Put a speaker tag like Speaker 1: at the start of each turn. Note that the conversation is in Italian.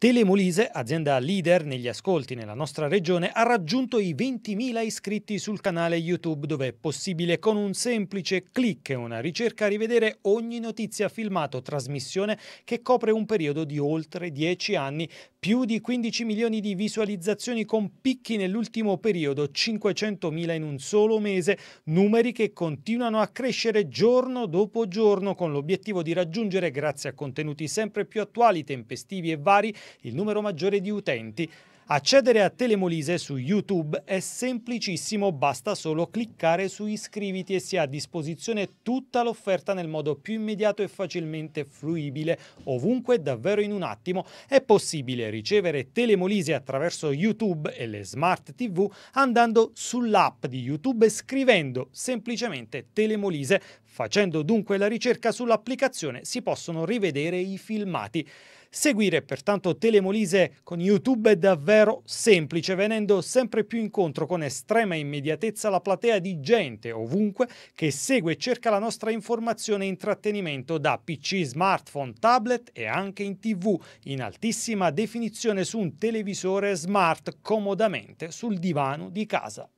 Speaker 1: Telemolise, azienda leader negli ascolti nella nostra regione, ha raggiunto i 20.000 iscritti sul canale YouTube dove è possibile con un semplice clic e una ricerca rivedere ogni notizia filmato o trasmissione che copre un periodo di oltre 10 anni, più di 15 milioni di visualizzazioni con picchi nell'ultimo periodo, 500.000 in un solo mese, numeri che continuano a crescere giorno dopo giorno con l'obiettivo di raggiungere, grazie a contenuti sempre più attuali, tempestivi e vari, il numero maggiore di utenti Accedere a Telemolise su YouTube è semplicissimo, basta solo cliccare su iscriviti e si ha a disposizione tutta l'offerta nel modo più immediato e facilmente fruibile, ovunque davvero in un attimo. È possibile ricevere Telemolise attraverso YouTube e le smart TV andando sull'app di YouTube e scrivendo semplicemente Telemolise. Facendo dunque la ricerca sull'applicazione si possono rivedere i filmati. Seguire pertanto Telemolise con YouTube è davvero Vero, semplice, venendo sempre più incontro con estrema immediatezza la platea di gente ovunque che segue e cerca la nostra informazione e intrattenimento da PC, smartphone, tablet e anche in tv, in altissima definizione su un televisore smart comodamente sul divano di casa.